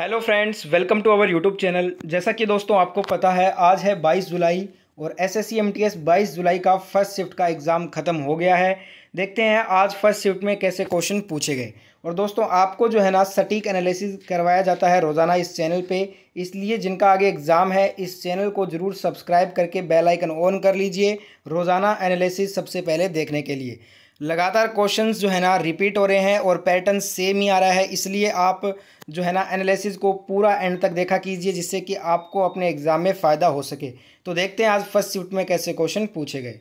hello friends welcome to our YouTube channel जैसा कि दोस्तों आपको पता है आज है 22 जुलाई और S S C M T S बाईस जुलाई का फर्स्ट शिफ्ट का एग्ज़ाम ख़त्म हो गया है देखते हैं आज फर्स्ट शिफ्ट में कैसे क्वेश्चन पूछे गए और दोस्तों आपको जो है ना सटीक एनालिसिस करवाया जाता है रोज़ाना इस चैनल पे इसलिए जिनका आगे एग्ज़ाम है इस चैनल को ज़रूर सब्सक्राइब करके बेल आइकन ऑन कर लीजिए रोज़ाना एनालिसिस सबसे पहले देखने के लिए लगातार क्वेश्चंस जो है ना रिपीट हो रहे हैं और पैटर्न सेम ही आ रहा है इसलिए आप जो है ना एनालिसिस को पूरा एंड तक देखा कीजिए जिससे कि आपको अपने एग्ज़ाम में फ़ायदा हो सके तो देखते हैं आज फर्स्ट शिफ्ट में कैसे क्वेश्चन पूछे गए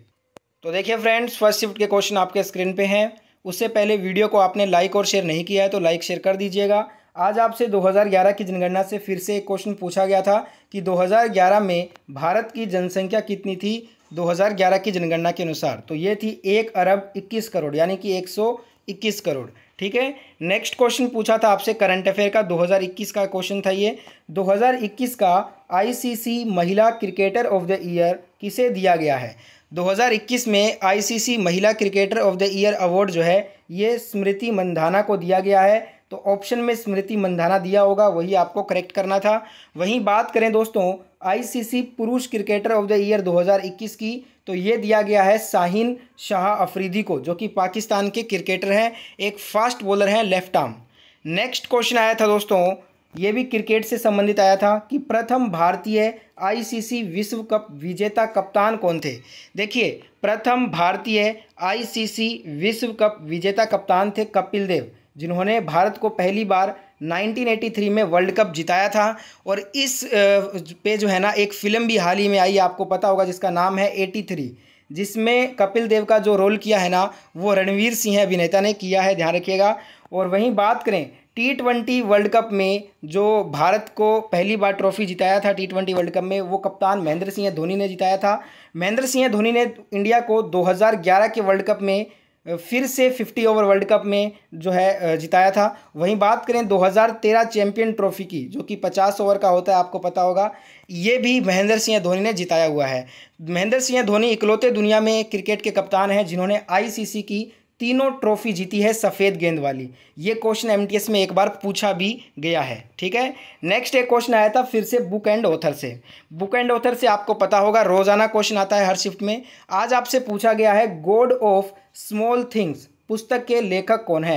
तो देखिए फ्रेंड्स फर्स्ट शिफ्ट के क्वेश्चन आपके स्क्रीन पर हैं उससे पहले वीडियो को आपने लाइक और शेयर नहीं किया है तो लाइक शेयर कर दीजिएगा आज आपसे 2011 की जनगणना से फिर से एक क्वेश्चन पूछा गया था कि 2011 में भारत की जनसंख्या कितनी थी 2011 की जनगणना के अनुसार तो ये थी एक अरब 21 करोड़ यानी कि 121 करोड़ ठीक है नेक्स्ट क्वेश्चन पूछा था आपसे करंट अफेयर का 2021 का क्वेश्चन था ये 2021 का आईसीसी महिला क्रिकेटर ऑफ द ईयर किसे दिया गया है 2021 में आईसीसी महिला cricketer of the year award जो है ये स्मृति मंधाना को दिया गया है तो ऑप्शन में स्मृति मंधाना दिया होगा वही आपको करेक्ट करना था वहीं बात करें दोस्तों आईसीसी पुरुष क्रिकेटर ऑफ द ईयर 2021 की तो ये दिया गया है शाहिन शाह अफरीदी को जो कि पाकिस्तान के क्रिकेटर हैं एक फास्ट बॉलर हैं लेफ्ट आर्म नेक्स्ट क्वेश्चन आया था दोस्तों ये भी क्रिकेट से संबंधित आया था कि प्रथम भारतीय आईसीसी विश्व कप विजेता कप्तान कौन थे देखिए प्रथम भारतीय आईसीसी विश्व कप विजेता कप्तान थे कपिल देव जिन्होंने भारत को पहली बार 1983 में वर्ल्ड कप जिताया था और इस पे जो है ना एक फ़िल्म भी हाल ही में आई आपको पता होगा जिसका नाम है 83 जिसमें कपिल देव का जो रोल किया है ना वो रणवीर सिंह अभिनेता ने किया है ध्यान रखिएगा और वहीं बात करें टी ट्वेंटी वर्ल्ड कप में जो भारत को पहली बार ट्रॉफी जिताया था टी ट्वेंटी वर्ल्ड कप में वो कप्तान महेंद्र सिंह धोनी ने जिताया था महेंद्र सिंह धोनी ने इंडिया को 2011 के वर्ल्ड कप में फिर से 50 ओवर वर्ल्ड कप में जो है जिताया था वहीं बात करें 2013 चैंपियन ट्रॉफी की जो कि 50 ओवर का होता है आपको पता होगा ये भी महेंद्र सिंह धोनी ने जिताया हुआ है महेंद्र सिंह धोनी इकलौते दुनिया में क्रिकेट के कप्तान हैं जिन्होंने आईसीसी की तीनों ट्रॉफी जीती है सफ़ेद गेंद वाली ये क्वेश्चन एम में एक बार पूछा भी गया है ठीक है नेक्स्ट एक क्वेश्चन आया था फिर से बुक एंड ऑथर से बुक एंड ऑथर से आपको पता होगा रोज़ाना क्वेश्चन आता है हर शिफ्ट में आज आपसे पूछा गया है गोड ऑफ स्मॉल थिंग्स पुस्तक के लेखक कौन है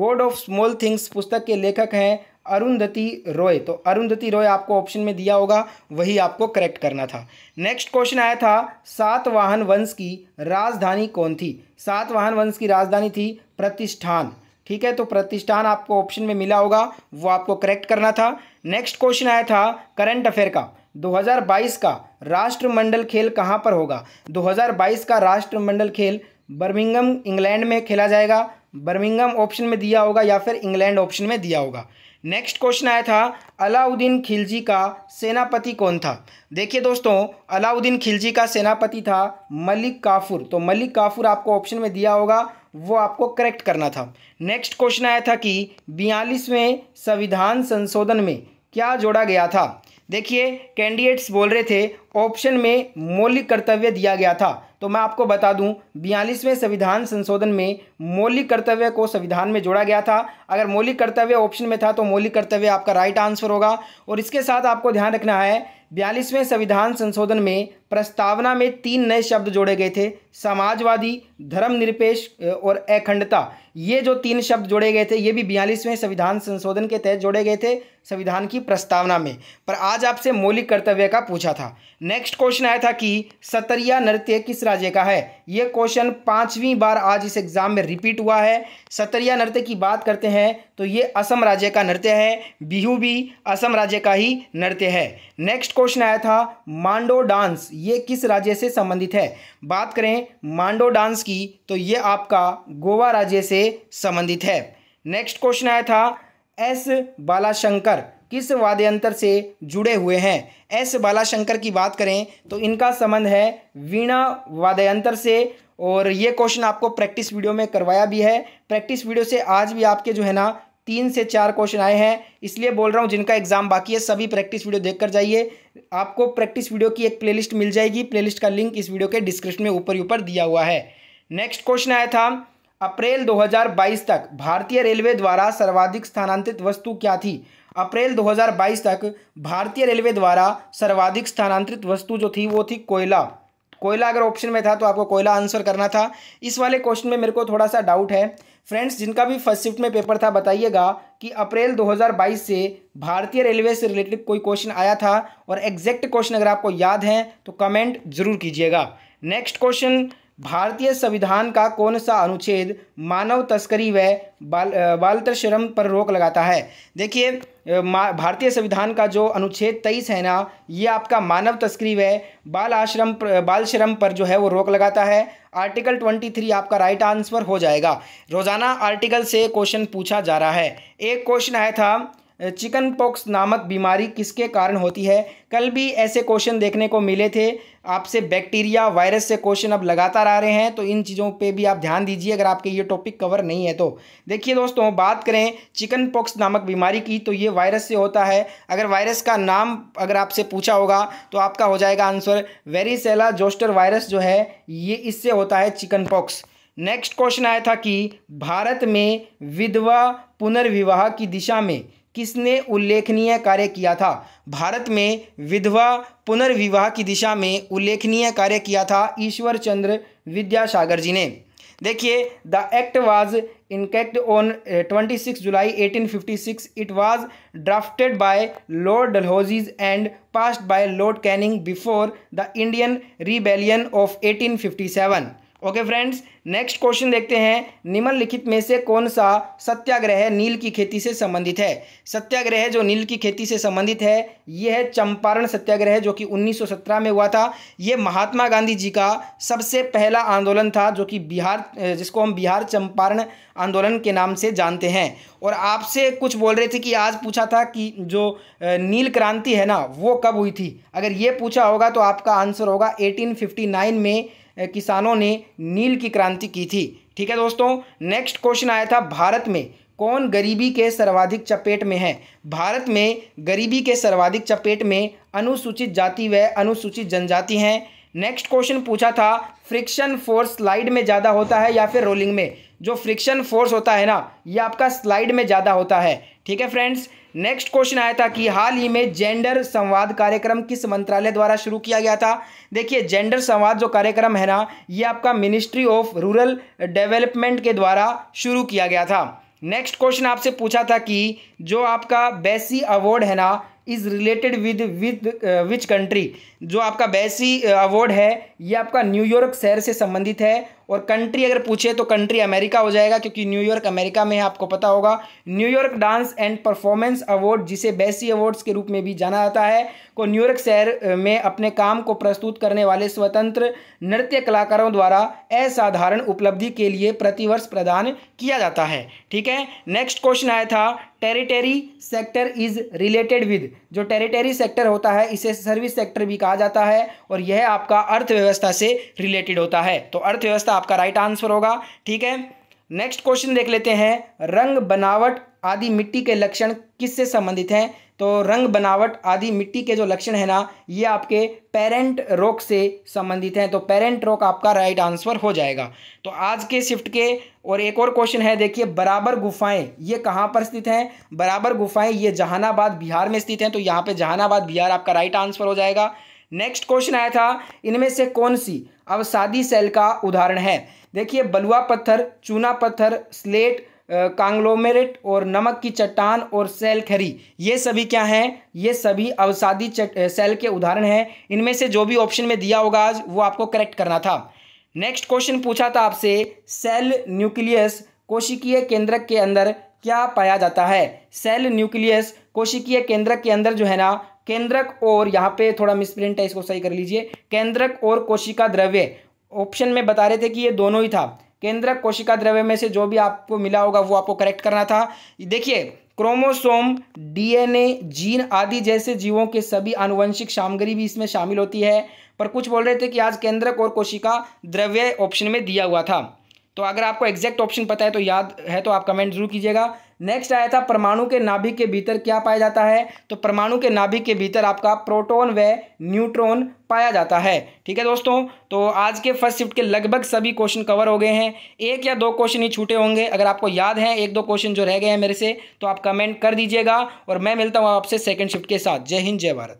गॉड ऑफ स्मॉल थिंग्स पुस्तक के लेखक हैं अरुंधति रॉय तो अरुंधति रॉय आपको ऑप्शन में दिया होगा वही आपको करेक्ट करना था नेक्स्ट क्वेश्चन आया था सात वाहन वंश की राजधानी कौन थी सात वाहन वंश की राजधानी थी प्रतिष्ठान ठीक है तो प्रतिष्ठान आपको ऑप्शन में मिला होगा वो आपको करेक्ट करना था नेक्स्ट क्वेश्चन आया था करंट अफेयर का 2022 का राष्ट्रमंडल खेल कहाँ पर होगा 2022 का राष्ट्रमंडल खेल बर्मिंगम इंग्लैंड में खेला जाएगा बर्मिंगम ऑप्शन में दिया होगा या फिर इंग्लैंड ऑप्शन में दिया होगा नेक्स्ट क्वेश्चन आया था अलाउद्दीन खिलजी का सेनापति कौन था देखिए दोस्तों अलाउद्दीन खिलजी का सेनापति था मलिक काफूर तो मलिक काफूर आपको ऑप्शन में दिया होगा वो आपको करेक्ट करना था नेक्स्ट क्वेश्चन आया था कि बयालीसवें संविधान संशोधन में क्या जोड़ा गया था देखिए कैंडिडेट्स बोल रहे थे ऑप्शन में मौलिक कर्तव्य दिया गया था तो मैं आपको बता दूं बयालीसवें संविधान संशोधन में मौलिक कर्तव्य को संविधान में जोड़ा गया था अगर मौलिक कर्तव्य ऑप्शन में था तो मौलिक कर्तव्य आपका राइट आंसर होगा और इसके साथ आपको ध्यान रखना है बयालीसवें संविधान संशोधन में प्रस्तावना में तीन नए शब्द जोड़े गए थे समाजवादी धर्मनिरपेक्ष और अखंडता ये जो तीन शब्द जोड़े गए थे ये भी बयालीसवें संविधान संशोधन के तहत जोड़े गए थे संविधान की प्रस्तावना में पर आज आपसे मौलिक कर्तव्य का पूछा था नेक्स्ट क्वेश्चन आया था कि सतरिया नृत्य किस राज्य का है ये क्वेश्चन पांचवीं बार आज इस एग्जाम में रिपीट हुआ है सतरिया नृत्य की बात करते हैं तो ये असम राज्य का नृत्य है बिहू भी असम राज्य का ही नृत्य है नेक्स्ट क्वेश्चन आया था मांडो डांस ये किस राज्य से संबंधित है बात करें मांडो डांस की तो ये आपका गोवा राज्य से संबंधित है नेक्स्ट क्वेश्चन आया था एस बालाशंकर किस वाद्य यंत्र से जुड़े हुए हैं एस बालाशंकर की बात करें तो इनका संबंध है वीणा वाद्य यंत्र से और ये क्वेश्चन आपको प्रैक्टिस वीडियो में करवाया भी है प्रैक्टिस वीडियो से आज भी आपके जो है ना तीन से चार क्वेश्चन आए हैं इसलिए बोल रहा हूँ जिनका एग्जाम बाकी है सभी प्रैक्टिस वीडियो देख जाइए आपको प्रैक्टिस वीडियो की एक प्लेलिस्ट मिल जाएगी प्लेलिस्ट का लिंक इस वीडियो के डिस्क्रिप्शन में ऊपर ऊपर दिया हुआ है नेक्स्ट क्वेश्चन आया था अप्रैल 2022 तक भारतीय रेलवे द्वारा सर्वाधिक स्थानांतरित वस्तु क्या थी अप्रैल 2022 तक भारतीय रेलवे द्वारा सर्वाधिक स्थानांतरित वस्तु जो थी वो थी कोयला कोयला अगर ऑप्शन में था तो आपको कोयला आंसर करना था इस वाले क्वेश्चन में मेरे को थोड़ा सा डाउट है फ्रेंड्स जिनका भी फर्स्ट शिफ्ट में पेपर था बताइएगा कि अप्रैल 2022 से भारतीय रेलवे से रिलेटेड कोई क्वेश्चन आया था और एग्जैक्ट क्वेश्चन अगर आपको याद हैं तो कमेंट जरूर कीजिएगा नेक्स्ट क्वेश्चन भारतीय संविधान का कौन सा अनुच्छेद मानव तस्करी व बाल बालतश्रम पर रोक लगाता है देखिए भारतीय संविधान का जो अनुच्छेद तेईस है ना ये आपका मानव तस्करी व बाल आश्रम बाल श्रम पर जो है वो रोक लगाता है आर्टिकल ट्वेंटी थ्री आपका राइट आंसर हो जाएगा रोज़ाना आर्टिकल से क्वेश्चन पूछा जा रहा है एक क्वेश्चन आया था चिकन पॉक्स नामक बीमारी किसके कारण होती है कल भी ऐसे क्वेश्चन देखने को मिले थे आपसे बैक्टीरिया वायरस से क्वेश्चन अब लगातार आ रहे हैं तो इन चीज़ों पे भी आप ध्यान दीजिए अगर आपके ये टॉपिक कवर नहीं है तो देखिए दोस्तों बात करें चिकन पॉक्स नामक बीमारी की तो ये वायरस से होता है अगर वायरस का नाम अगर आपसे पूछा होगा तो आपका हो जाएगा आंसर वेरीसेला जोस्टर वायरस जो है ये इससे होता है चिकन पॉक्स नेक्स्ट क्वेश्चन आया था कि भारत में विधवा पुनर्विवाह की दिशा में किसने उल्लेखनीय कार्य किया था भारत में विधवा पुनर्विवाह की दिशा में उल्लेखनीय कार्य किया था ईश्वर चंद्र विद्यासागर जी ने देखिए the act was enacted on 26 July 1856 it was drafted by Lord Dalhousie's and passed by Lord Canning before the Indian rebellion of 1857 okay friends next question देखते हैं निम्नलिखित में से कौन सा सत्याग्रह नील की खेती से संबंधित है सत्याग्रह जो नील की खेती से संबंधित है यह है चंपारण सत्याग्रह जो कि 1917 में हुआ था यह महात्मा गांधी जी का सबसे पहला आंदोलन था जो कि बिहार जिसको हम बिहार चंपारण आंदोलन के नाम से जानते हैं और आपसे कुछ बोल रहे थे कि आज पूछा था कि जो नील क्रांति है ना वो कब हुई थी अगर ये पूछा होगा तो आपका आंसर होगा एटीन में किसानों ने नील की क्रांति की थी ठीक है दोस्तों नेक्स्ट क्वेश्चन आया था भारत में कौन गरीबी के सर्वाधिक चपेट में है भारत में गरीबी के सर्वाधिक चपेट में अनुसूचित जाति व अनुसूचित जनजाति हैं नेक्स्ट क्वेश्चन पूछा था फ्रिक्शन फोर्स स्लाइड में ज़्यादा होता है या फिर रोलिंग में जो फ्रिक्शन फोर्स होता है ना ये आपका स्लाइड में ज़्यादा होता है ठीक है फ्रेंड्स नेक्स्ट क्वेश्चन आया था कि हाल ही में जेंडर संवाद कार्यक्रम किस मंत्रालय द्वारा शुरू किया गया था देखिए जेंडर संवाद जो कार्यक्रम है ना ये आपका मिनिस्ट्री ऑफ रूरल डेवलपमेंट के द्वारा शुरू किया गया था नेक्स्ट क्वेश्चन आपसे पूछा था कि जो आपका बेसी अवार्ड है ना is related with with which country जो आपका बेसी अवार्ड uh, है ये आपका न्यूयॉर्क शहर से संबंधित है और कंट्री अगर पूछे तो कंट्री अमेरिका हो जाएगा क्योंकि न्यूयॉर्क अमेरिका में है आपको पता होगा New York dance and performance award जिसे बेसी अवार्ड्स के रूप में भी जाना जाता है को न्यूयॉर्क शहर uh, में अपने काम को प्रस्तुत करने वाले स्वतंत्र नृत्य कलाकारों द्वारा असाधारण उपलब्धि के लिए प्रतिवर्ष प्रदान किया जाता है ठीक है नेक्स्ट क्वेश्चन आया था territory sector is related with जो टेरिटरी सेक्टर होता है इसे सर्विस सेक्टर भी कहा जाता है और यह आपका अर्थव्यवस्था से रिलेटेड होता है तो अर्थव्यवस्था आपका राइट आंसर होगा ठीक है नेक्स्ट क्वेश्चन देख लेते हैं रंग बनावट आदि मिट्टी के लक्षण किससे संबंधित हैं तो रंग बनावट आदि मिट्टी के जो लक्षण है ना ये आपके पेरेंट रोग से संबंधित हैं तो पेरेंट रोग आपका राइट आंसर हो जाएगा तो आज के शिफ्ट के और एक और क्वेश्चन है देखिए बराबर गुफाएं ये कहाँ पर स्थित हैं बराबर गुफाएं ये जहानाबाद बिहार में स्थित हैं तो यहाँ पे जहानाबाद बिहार आपका राइट आंसर हो जाएगा नेक्स्ट क्वेश्चन आया था इनमें से कौन सी अवसादी सेल का उदाहरण है देखिए बलुआ पत्थर चूना पत्थर स्लेट कांग्लोमेरेट और नमक की चट्टान और सेल खरी ये सभी क्या हैं ये सभी अवसादी चट सेल के उदाहरण हैं इनमें से जो भी ऑप्शन में दिया होगा आज वो आपको करेक्ट करना था नेक्स्ट क्वेश्चन पूछा था आपसे सेल न्यूक्लियस कोशिकीय केंद्रक के अंदर क्या पाया जाता है सेल न्यूक्लियस कोशिकीय केंद्रक के अंदर जो है ना केंद्रक और यहाँ पे थोड़ा मिसप्रिंट है इसको सही कर लीजिए केंद्रक और कोशिका द्रव्य ऑप्शन में बता रहे थे कि ये दोनों ही था केंद्रक कोशिका द्रव्य में से जो भी आपको मिला होगा वो आपको करेक्ट करना था देखिए क्रोमोसोम डीएनए जीन आदि जैसे जीवों के सभी आनुवंशिक सामग्री भी इसमें शामिल होती है पर कुछ बोल रहे थे कि आज केंद्रक और कोशिका द्रव्य ऑप्शन में दिया हुआ था तो अगर आपको एग्जैक्ट ऑप्शन पता है तो याद है तो आप कमेंट जरूर कीजिएगा नेक्स्ट आया था परमाणु के नाभिक के भीतर क्या पाया जाता है तो परमाणु के नाभिक के भीतर आपका प्रोटॉन व न्यूट्रॉन पाया जाता है ठीक है दोस्तों तो आज के फर्स्ट शिफ्ट के लगभग सभी क्वेश्चन कवर हो गए हैं एक या दो क्वेश्चन ही छूटे होंगे अगर आपको याद है एक दो क्वेश्चन जो रह गए हैं मेरे से तो आप कमेंट कर दीजिएगा और मैं मिलता हूँ आपसे सेकेंड शिफ्ट के साथ जय हिंद जय भारत